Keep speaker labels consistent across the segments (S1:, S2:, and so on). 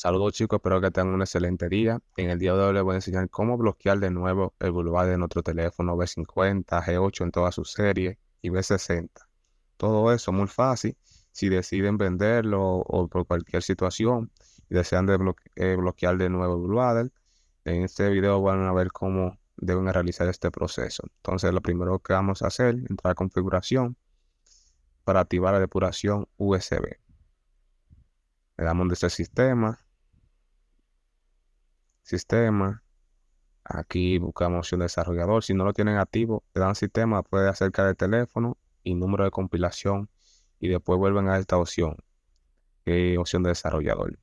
S1: Saludos chicos, espero que tengan un excelente día. En el día de hoy les voy a enseñar cómo bloquear de nuevo el boulevard en nuestro teléfono B50, G8 en toda su serie y B60. Todo eso muy fácil. Si deciden venderlo o por cualquier situación y desean eh, bloquear de nuevo el en este video van a ver cómo deben realizar este proceso. Entonces lo primero que vamos a hacer, es entrar a configuración para activar la depuración USB. Le damos de el sistema, sistema. Aquí buscamos un desarrollador. Si no lo tienen activo, le dan sistema, puede acercar el teléfono y número de compilación y después vuelven a esta opción, que opción de desarrollador.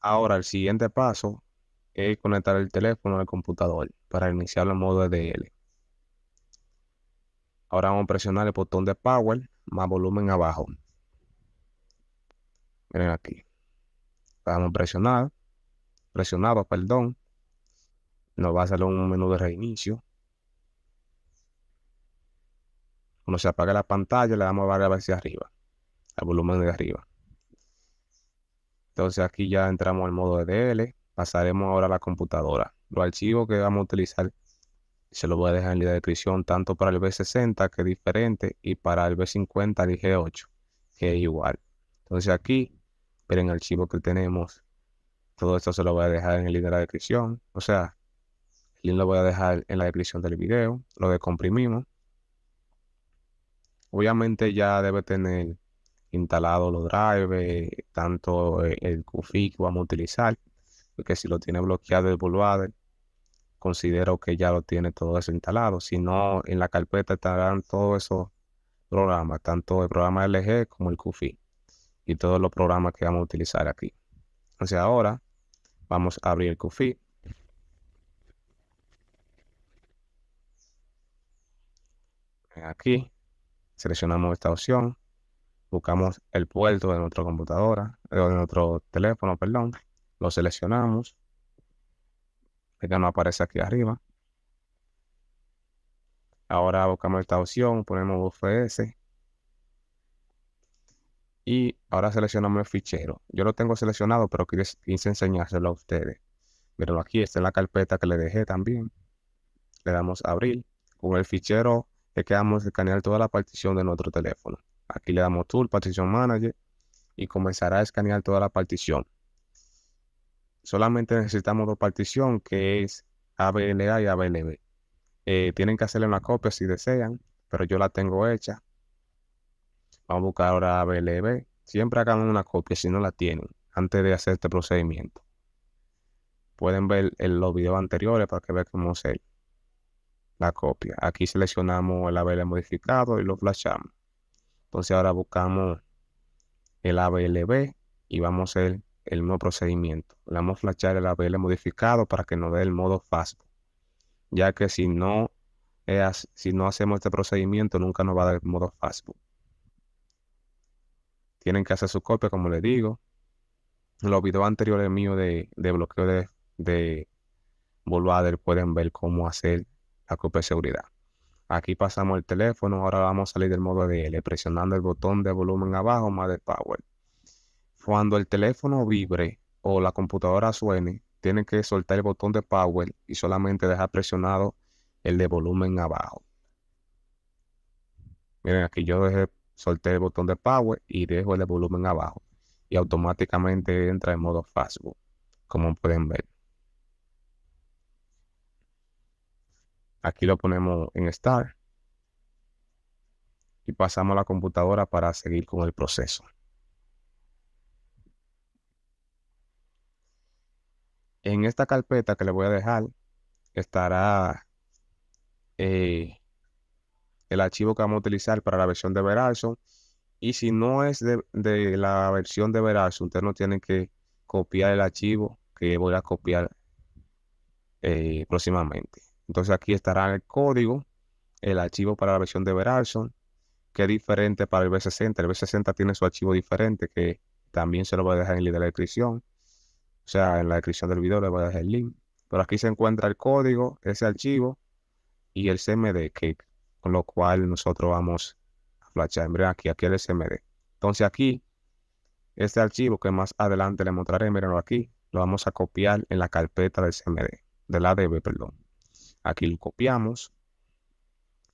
S1: Ahora, el siguiente paso es conectar el teléfono al computador para iniciar el modo EDL. Ahora vamos a presionar el botón de Power más volumen abajo. Miren aquí. Vamos a presionar presionado, perdón. Nos va a salir un menú de reinicio. Cuando se apaga la pantalla, le damos a varias hacia arriba, al volumen de arriba. Entonces aquí ya entramos al modo e DL. Pasaremos ahora a la computadora. Los archivos que vamos a utilizar se los voy a dejar en la descripción tanto para el B60 que es diferente y para el B50 y G8 que es igual. Entonces aquí, pero el archivo que tenemos todo esto se lo voy a dejar en el link de la descripción. O sea, el link lo voy a dejar en la descripción del video. Lo descomprimimos. Obviamente ya debe tener instalado los drivers, tanto el QFI que vamos a utilizar, porque si lo tiene bloqueado el bootloader, considero que ya lo tiene todo eso instalado. Si no, en la carpeta estarán todos esos programas, tanto el programa LG como el QFI y todos los programas que vamos a utilizar aquí. Entonces ahora Vamos a abrir el Aquí seleccionamos esta opción, buscamos el puerto de nuestra computadora, de nuestro teléfono, perdón, lo seleccionamos, este ya no aparece aquí arriba. Ahora buscamos esta opción, ponemos UFS, y ahora seleccionamos el fichero. Yo lo tengo seleccionado, pero quise, enseñárselo a ustedes. Mírenlo aquí, está en la carpeta que le dejé también. Le damos abrir. Con el fichero le quedamos escanear toda la partición de nuestro teléfono. Aquí le damos Tool, Partition Manager y comenzará a escanear toda la partición. Solamente necesitamos dos partición que es ABLA y ABLB. Eh, tienen que hacerle una copia si desean, pero yo la tengo hecha Vamos a buscar ahora BLB. Siempre hagan una copia si no la tienen antes de hacer este procedimiento. Pueden ver en los videos anteriores para que vean cómo hacer la copia. Aquí seleccionamos el ABL modificado y lo flashamos. Entonces ahora buscamos el ABLB y vamos a hacer el nuevo procedimiento. Le vamos a flashar el ABL modificado para que nos dé el modo fast Ya que si no, si no hacemos este procedimiento, nunca nos va a dar el modo FASTBook tienen que hacer su copia, como les digo. Los videos anteriores míos de, bloqueo de, de Volvader pueden ver cómo hacer la copia de seguridad. Aquí pasamos el teléfono, ahora vamos a salir del modo DL presionando el botón de volumen abajo más de power. Cuando el teléfono vibre o la computadora suene, tienen que soltar el botón de power y solamente dejar presionado el de volumen abajo. Miren, aquí yo dejé solté el botón de power y dejo el volumen abajo y automáticamente entra en modo fastboot como pueden ver. Aquí lo ponemos en start y pasamos a la computadora para seguir con el proceso. En esta carpeta que le voy a dejar estará eh, el archivo que vamos a utilizar para la versión de Verizon. Y si no es de, la versión de Verizon, ustedes no tienen que copiar el archivo que voy a copiar eh, próximamente. Entonces aquí estará el código, el archivo para la versión de Verizon, que es diferente para el B60. El B60 tiene su archivo diferente que también se lo voy a dejar en la descripción. O sea, en la descripción del video le voy a dejar el link. Pero aquí se encuentra el código, ese archivo y el CMD, que con lo cual nosotros vamos a flashear. aquí, aquí el SMD. Entonces aquí, este archivo que más adelante le mostraré, mirenlo aquí, lo vamos a copiar en la carpeta del SMD, del ADB, perdón. Aquí lo copiamos.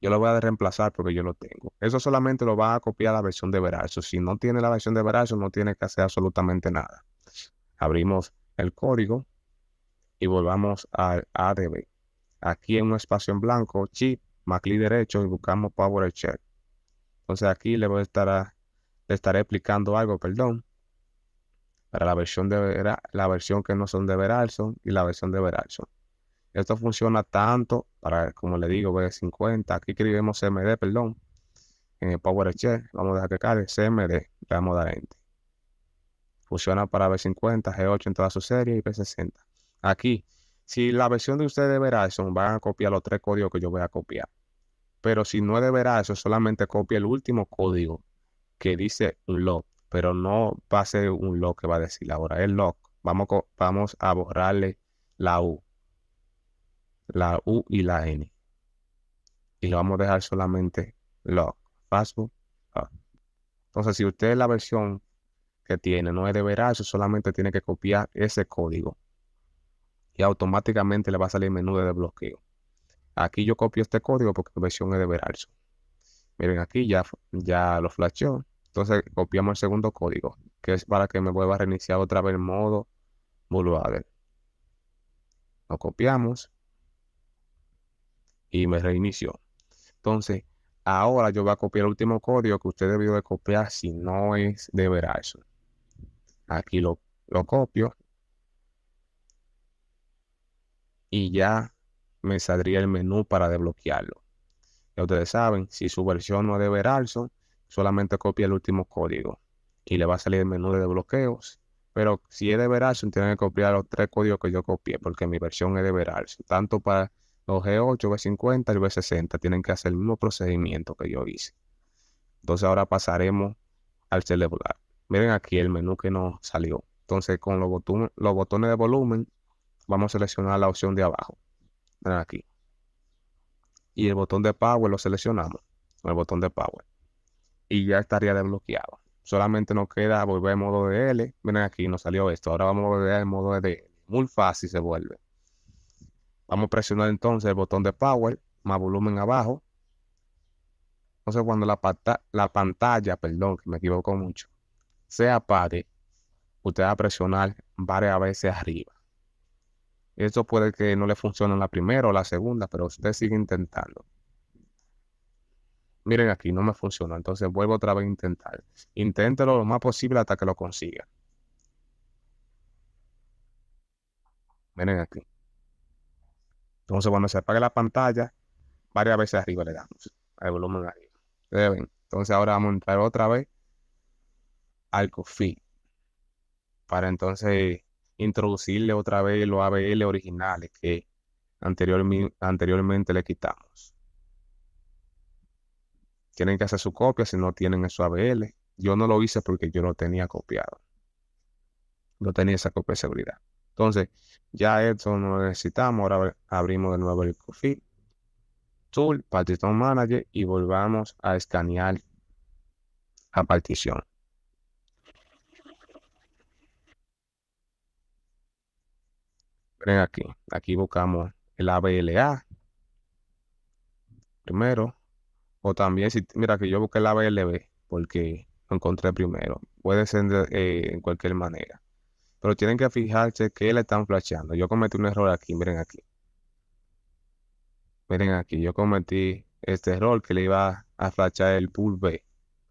S1: Yo lo voy a reemplazar porque yo lo tengo. Eso solamente lo va a copiar la versión de Verazo. Si no tiene la versión de Verazo, no tiene que hacer absolutamente nada. Abrimos el código y volvamos al ADB. Aquí en un espacio en blanco, chip, más clic derecho y buscamos Power Entonces aquí le voy a estar le estaré explicando algo, perdón, para la versión de la versión que no son de Veralson y la versión de Veralson. Esto funciona tanto para, como le digo, B50. Aquí escribimos CMD, perdón, en el Power Vamos a dejar que cargue CMD. Le vamos a Funciona para B50, G8 en toda su serie y B60. Aquí, si la versión de ustedes de Verizon, van a copiar los tres códigos que yo voy a copiar. Pero si no es de eso, solamente copia el último código que dice log, pero no va a ser un log que va a decir ahora, el log. Vamos, vamos a borrarle la U, la U y la N. Y lo vamos a dejar solamente log, fastbook. Ah. Entonces, si usted la versión que tiene no es de eso solamente tiene que copiar ese código y automáticamente le va a salir menú de desbloqueo. Aquí yo copio este código porque la versión es de Verizon. Miren, aquí ya, ya lo flasheó. Entonces copiamos el segundo código, que es para que me vuelva a reiniciar otra vez el modo bootloader. Lo copiamos y me reinició. Entonces, ahora yo voy a copiar el último código que usted debió de copiar si no es de Verizon. Aquí lo, lo copio. Y ya me saldría el menú para desbloquearlo. Ya ustedes saben, si su versión no es de Veralson, solamente copia el último código y le va a salir el menú de desbloqueos. Pero si es de Veralson, tienen que copiar los tres códigos que yo copié, porque mi versión es de Veralson. Tanto para los G8, B50 y B60 tienen que hacer el mismo procedimiento que yo hice. Entonces ahora pasaremos al celular. Miren aquí el menú que nos salió. Entonces con los, los botones de volumen vamos a seleccionar la opción de abajo aquí. Y el botón de Power lo seleccionamos. El botón de Power. Y ya estaría desbloqueado. Solamente nos queda volver al modo de L. Miren aquí, nos salió esto. Ahora vamos a volver al modo de Muy fácil se vuelve. Vamos a presionar entonces el botón de Power. Más volumen abajo. Entonces cuando la, la pantalla, perdón, me equivoco mucho, se apague, usted va a presionar varias veces arriba. Eso puede que no le funcione la primera o la segunda, pero usted sigue intentando. Miren aquí, no me funcionó. entonces vuelvo otra vez a intentar. Inténtelo lo más posible hasta que lo consiga. Miren aquí. Entonces, cuando se apague la pantalla, varias veces arriba le damos al volumen arriba. Ustedes ven. Entonces, ahora vamos a entrar otra vez al cofi para entonces introducirle otra vez los ABL originales que anteriormente, le quitamos. Tienen que hacer su copia si no tienen su ABL. Yo no lo hice porque yo lo tenía copiado. No tenía esa copia de seguridad. Entonces, ya esto no lo necesitamos. Ahora abrimos de nuevo el perfil. Tool, Partition Manager y volvamos a escanear a partición. aquí, aquí buscamos el ABLA primero, o también, si, mira que yo busqué el ABLB porque lo encontré primero, puede ser eh, en cualquier manera, pero tienen que fijarse que le están flasheando. Yo cometí un error aquí, miren aquí. Miren aquí, yo cometí este error que le iba a flashear el pool B.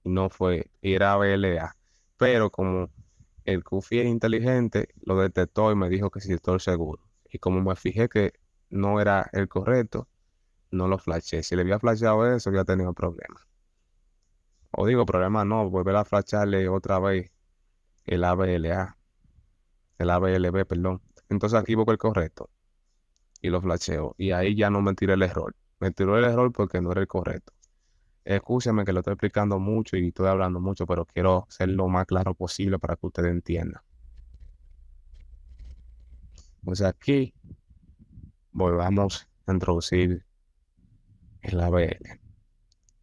S1: Y no fue, era ABLA. Pero como el kufi es inteligente, lo detectó y me dijo que si estoy seguro. Y como me fijé que no era el correcto, no lo flashé. Si le había flashado eso, había tenido problema. O digo, problema no, volver a flashearle otra vez el ABLA, el ABLB, perdón. Entonces aquí el correcto y lo flasheo. Y ahí ya no me tiré el error. Me tiró el error porque no era el correcto. Escúcheme que lo estoy explicando mucho y estoy hablando mucho, pero quiero ser lo más claro posible para que ustedes entiendan. Pues aquí volvamos a introducir el ABL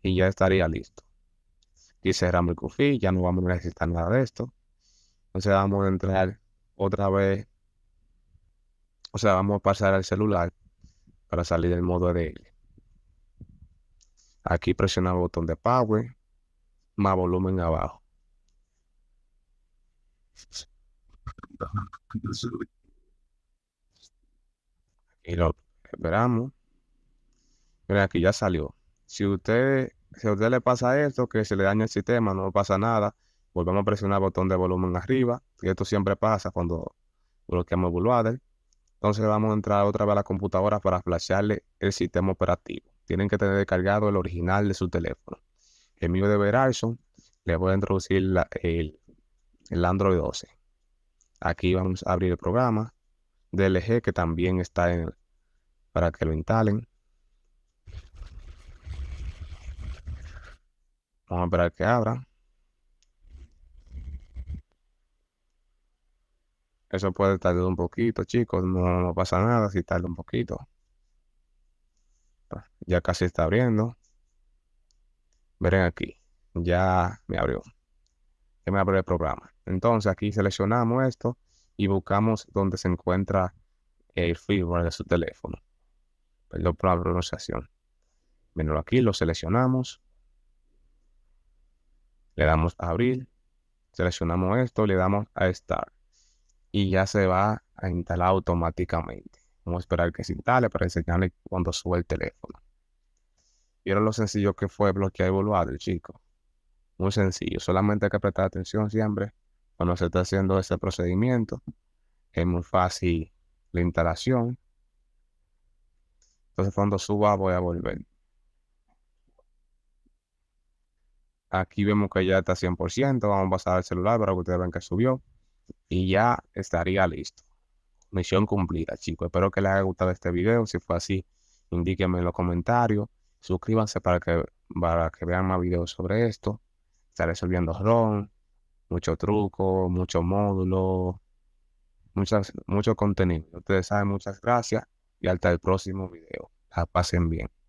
S1: y ya estaría listo. cerramos el Coffee, ya no vamos a necesitar nada de esto. Entonces vamos a entrar otra vez. O sea, vamos a pasar al celular para salir del modo ADL. Aquí presiona el botón de Power, más volumen abajo y lo esperamos. Mira, aquí ya salió. Si usted, si a usted le pasa esto, que se le daña el sistema, no pasa nada, volvemos a presionar el botón de volumen arriba, y esto siempre pasa cuando bloqueamos el Water. Entonces vamos a entrar otra vez a la computadora para flashearle el sistema operativo. Tienen que tener descargado el original de su teléfono. El mío de Verizon, le voy a introducir el Android 12. Aquí vamos a abrir el programa. DLG que también está en, para que lo instalen. Vamos a esperar que abra. Eso puede tardar un poquito, chicos. No, no pasa nada si tarda un poquito. Ya casi está abriendo. Miren aquí. Ya me abrió. Ya me abrió el programa. Entonces aquí seleccionamos esto y buscamos dónde se encuentra el firmware de su teléfono. Perdón por la pronunciación. Menos aquí, lo seleccionamos. Le damos a abrir. Seleccionamos esto, le damos a Start. Y ya se va a instalar automáticamente. Vamos a esperar que se instale para enseñarle cuando sube el teléfono. Vieron lo sencillo que fue bloquear y evaluar chico. Muy sencillo. Solamente hay que prestar atención siempre cuando se está haciendo ese procedimiento, es muy fácil la instalación. Entonces cuando suba voy a volver. Aquí vemos que ya está 100%. Vamos a pasar al celular para que ustedes vean que subió. Y ya estaría listo. Misión cumplida, chicos. Espero que les haya gustado este video. Si fue así, indíquenme en los comentarios. Suscríbanse para que, para que vean más videos sobre esto. Estaré subiendo ROM, mucho truco, mucho módulo, muchas, mucho contenido. Ustedes saben, muchas gracias y hasta el próximo video. La pasen bien.